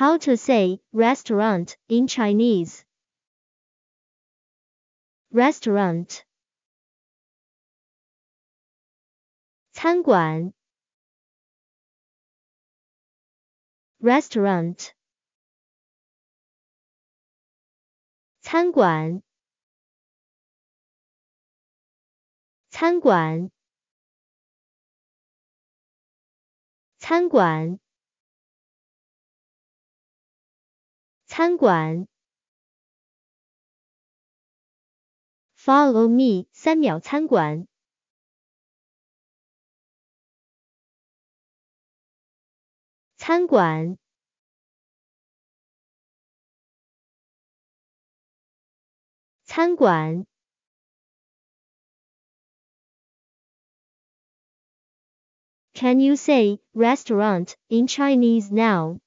How to say restaurant in Chinese. Restaurant. 餐馆 restaurant 餐馆餐馆餐馆餐馆。Follow me，三秒餐馆。餐馆。餐馆。Can you say restaurant in Chinese now?